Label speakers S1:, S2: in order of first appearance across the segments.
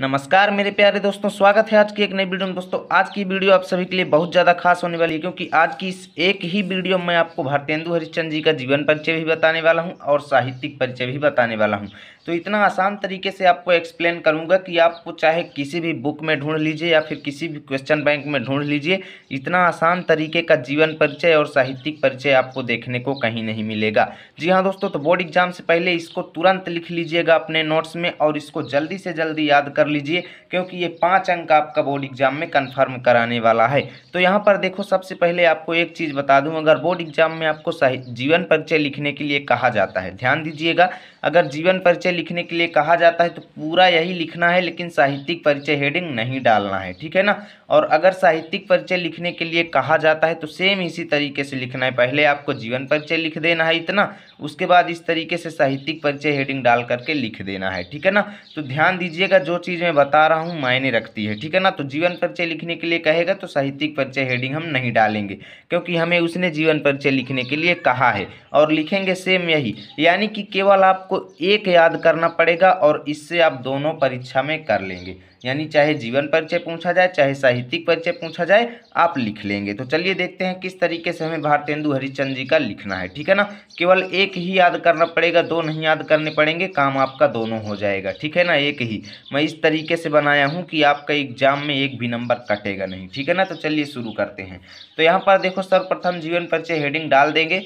S1: नमस्कार मेरे प्यारे दोस्तों स्वागत है आज की एक नई वीडियो में दोस्तों आज की वीडियो आप सभी के लिए बहुत ज़्यादा खास होने वाली है क्योंकि आज की इस एक ही वीडियो में आपको भारतेंदु हरिश्चंद जी का जीवन परिचय भी बताने वाला हूं और साहित्यिक परिचय भी बताने वाला हूं तो इतना आसान तरीके से आपको एक्सप्लेन करूँगा कि आपको चाहे किसी भी बुक में ढूंढ लीजिए या फिर किसी भी क्वेश्चन बैंक में ढूंढ लीजिए इतना आसान तरीके का जीवन परिचय और साहित्यिक परिचय आपको देखने को कहीं नहीं मिलेगा जी हाँ दोस्तों तो बोर्ड एग्जाम से पहले इसको तुरंत लिख लीजिएगा अपने नोट्स में और इसको जल्दी से जल्दी याद कर लीजिए क्योंकि ये पांच अंक आपका बोर्ड एग्जाम में कंफर्म कराने वाला है तो यहाँ पर देखो सबसे पहले आपको एक चीज़ बता दूँ अगर बोर्ड एग्जाम में आपको जीवन परिचय लिखने के लिए कहा जाता है ध्यान दीजिएगा अगर जीवन परिचय लिखने के लिए कहा जाता है तो पूरा यही लिखना है लेकिन साहित्यिक परिचय हेडिंग नहीं डालना है ठीक है ना और अगर साहित्यिक परिचय लिखने के लिए कहा जाता है तो सेम इसी तरीके से लिखना है पहले आपको जीवन परिचय लिख देना है इतना उसके बाद इस तरीके से साहित्यिक परिचय हेडिंग डाल करके लिख देना है ठीक है ना तो ध्यान दीजिएगा जो चीज़ मैं बता रहा हूँ मायने रखती है ठीक है ना तो जीवन परिचय लिखने के लिए कहेगा तो साहित्यिक परिचय हेडिंग हम नहीं डालेंगे क्योंकि हमें उसने जीवन परिचय लिखने के लिए कहा है और लिखेंगे सेम यही यानी कि केवल आपको एक याद करना पड़ेगा और इससे आप दोनों परीक्षा में कर लेंगे यानी चाहे जीवन परिचय पूछा जाए चाहे साहित्यिक परिचय पूछा जाए आप लिख लेंगे तो चलिए देखते हैं किस तरीके से हमें भारतेंदु हरिचंद जी का लिखना है ठीक है ना केवल एक ही याद करना पड़ेगा दो नहीं याद करने पड़ेंगे काम आपका दोनों हो जाएगा ठीक है ना एक ही मैं इस तरीके से बनाया हूँ कि आपका एग्जाम में एक भी नंबर कटेगा नहीं ठीक है ना तो चलिए शुरू करते हैं तो यहाँ पर देखो सर्वप्रथम जीवन परिचय हेडिंग डाल देंगे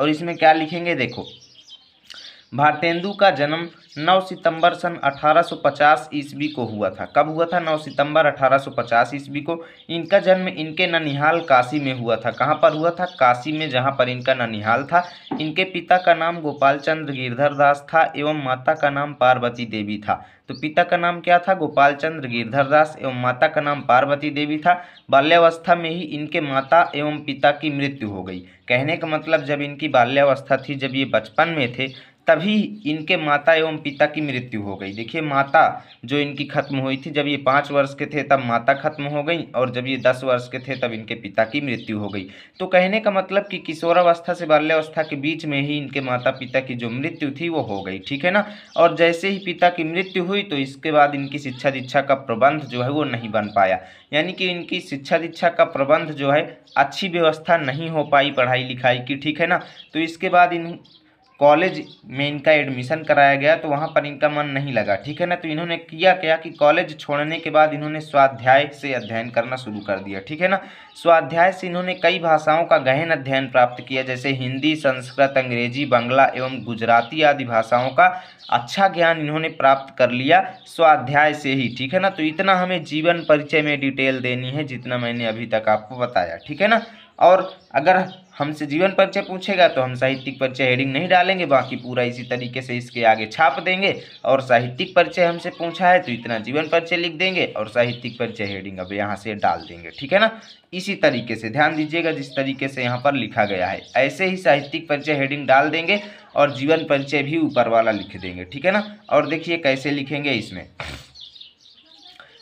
S1: और इसमें क्या लिखेंगे देखो भारतेंदु का जन्म 9 सितंबर सन 1850 ईस्वी को हुआ था कब हुआ था 9 सितंबर 1850 ईस्वी को इनका जन्म इनके ननिहाल काशी में हुआ था कहाँ पर हुआ था काशी में जहाँ पर इनका ननिहाल था इनके पिता का नाम गोपाल चंद्र गिरधर दास था एवं माता का नाम पार्वती देवी था तो पिता का नाम क्या था गोपाल चंद्र गिरधर दास एवं माता का नाम पार्वती देवी था बाल्यावस्था में ही इनके माता एवं पिता की मृत्यु हो गई कहने का मतलब जब इनकी बाल्यावस्था थी जब ये बचपन में थे तभी इनके माता एवं पिता की मृत्यु हो गई देखिए माता जो इनकी खत्म हुई थी जब ये पाँच वर्ष के थे तब माता खत्म हो गई और जब ये दस वर्ष के थे तब इनके पिता की मृत्यु हो गई तो कहने का मतलब कि किशोरावस्था से बाल्यावस्था के बीच में ही इनके माता पिता की जो मृत्यु थी वो हो गई ठीक है ना और जैसे ही पिता की मृत्यु हुई तो इसके बाद इनकी शिक्षा दीक्षा का प्रबंध जो है वो नहीं बन पाया यानी कि इनकी शिक्षा दीक्षा का प्रबंध जो है अच्छी व्यवस्था नहीं हो पाई पढ़ाई लिखाई की ठीक है ना तो इसके बाद इन कॉलेज में इनका एडमिशन कराया गया तो वहाँ पर इनका मन नहीं लगा ठीक है ना तो इन्होंने किया क्या कि कॉलेज छोड़ने के बाद इन्होंने स्वाध्याय से अध्ययन करना शुरू कर दिया ठीक है ना स्वाध्याय से इन्होंने कई भाषाओं का गहन अध्ययन प्राप्त किया जैसे हिंदी संस्कृत अंग्रेजी बंगला एवं गुजराती आदि भाषाओं का अच्छा ज्ञान इन्होंने प्राप्त कर लिया स्वाध्याय से ही ठीक है ना तो इतना हमें जीवन परिचय में डिटेल देनी है जितना मैंने अभी तक आपको बताया ठीक है ना और अगर हमसे जीवन परिचय पूछेगा तो हम साहित्यिक परिचय हेडिंग नहीं डालेंगे बाकी पूरा इसी तरीके से इसके आगे छाप देंगे और साहित्यिक परिचय हमसे पूछा है तो इतना जीवन परिचय लिख देंगे और साहित्यिक परिचय हेडिंग अब यहाँ से डाल देंगे ठीक है ना इसी तरीके से ध्यान दीजिएगा जिस तरीके से यहाँ पर लिखा गया है ऐसे ही साहित्यिक परिचय हेडिंग डाल देंगे और जीवन परिचय भी ऊपर वाला लिख देंगे ठीक है ना और देखिए कैसे लिखेंगे इसमें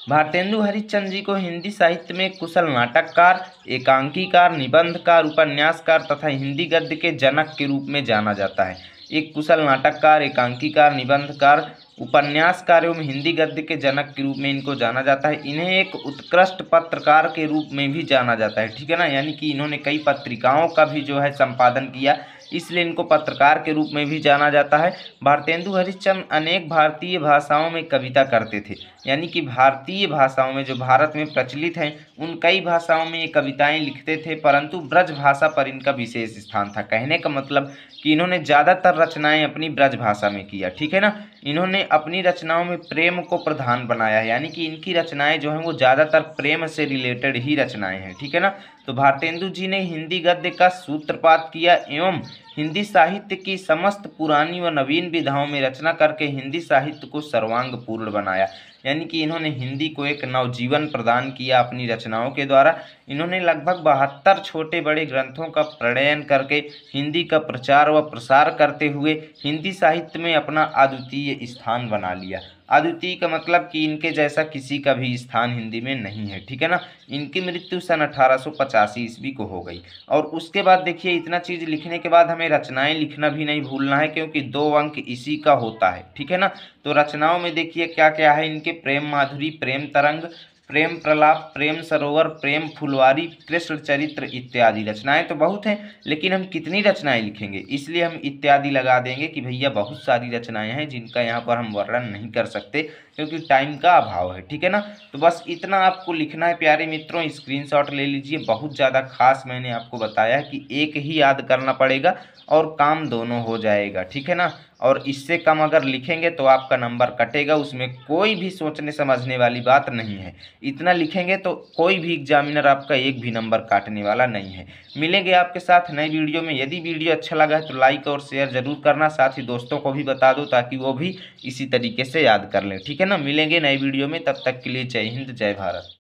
S1: भारतेंदु हरिश्चंद जी को हिंदी साहित्य में कुशल नाटककार एकांकीकार निबंधकार उपन्यासकार तथा हिंदी गद्य के जनक के रूप में जाना जाता है एक कुशल नाटककार एकांकीकार निबंधकार उपन्यासकार एवं हिंदी गद्य के जनक के रूप में इनको जाना जाता है इन्हें एक उत्कृष्ट पत्रकार के रूप में भी जाना जाता है ठीक है ना यानी कि इन्होंने कई पत्रिकाओं का भी जो है संपादन किया इसलिए इनको पत्रकार के रूप में भी जाना जाता है भारतेंदु हरिश्चंद्र अनेक भारतीय भाषाओं में कविता करते थे यानी कि भारतीय भाषाओं में जो भारत में प्रचलित हैं उन कई भाषाओं में ये कविताएं लिखते थे परंतु ब्रज भाषा पर इनका विशेष स्थान था कहने का मतलब कि इन्होंने ज़्यादातर रचनाएं अपनी ब्रज भाषा में किया ठीक है ना इन्होंने अपनी रचनाओं में प्रेम को प्रधान बनाया है यानी कि इनकी रचनाएं जो हैं वो ज़्यादातर प्रेम से रिलेटेड ही रचनाएँ हैं ठीक है ना तो भारतेंदु जी ने हिंदी गद्य का सूत्रपात किया एवं हिंदी साहित्य की समस्त पुरानी व नवीन विधाओं में रचना करके हिंदी साहित्य को सर्वांग पूर्ण बनाया यानी कि इन्होंने हिंदी को एक नवजीवन प्रदान किया अपनी रचनाओं के द्वारा इन्होंने लगभग बहत्तर छोटे बड़े ग्रंथों का प्रणयन करके हिंदी का प्रचार व प्रसार करते हुए हिंदी साहित्य में अपना अद्वितीय स्थान बना लिया अद्वितीय का मतलब कि इनके जैसा किसी का भी स्थान हिंदी में नहीं है ठीक है ना इनकी मृत्यु सन अठारह ईस्वी को हो गई और उसके बाद देखिए इतना चीज़ लिखने के बाद हमें में रचनाएं लिखना भी नहीं भूलना है क्योंकि दो अंक इसी का होता है ठीक है ना तो रचनाओं में देखिए क्या क्या है इनके प्रेम माधुरी प्रेम तरंग प्रेम प्रलाप प्रेम सरोवर प्रेम फुलवारी कृष्ण चरित्र इत्यादि रचनाएं तो बहुत हैं लेकिन हम कितनी रचनाएं लिखेंगे इसलिए हम इत्यादि लगा देंगे कि भैया बहुत सारी रचनाएं हैं जिनका यहाँ पर हम वर्णन नहीं कर सकते क्योंकि टाइम का अभाव है ठीक है ना तो बस इतना आपको लिखना है प्यारे मित्रों स्क्रीन ले लीजिए बहुत ज़्यादा खास मैंने आपको बताया कि एक ही याद करना पड़ेगा और काम दोनों हो जाएगा ठीक है ना और इससे कम अगर लिखेंगे तो आपका नंबर कटेगा उसमें कोई भी सोचने समझने वाली बात नहीं है इतना लिखेंगे तो कोई भी एग्जामिनर आपका एक भी नंबर काटने वाला नहीं है मिलेंगे आपके साथ नए वीडियो में यदि वीडियो अच्छा लगा है तो लाइक और शेयर ज़रूर करना साथ ही दोस्तों को भी बता दो ताकि वो भी इसी तरीके से याद कर लें ठीक है ना मिलेंगे नए वीडियो में तब तक के लिए जय हिंद जय भारत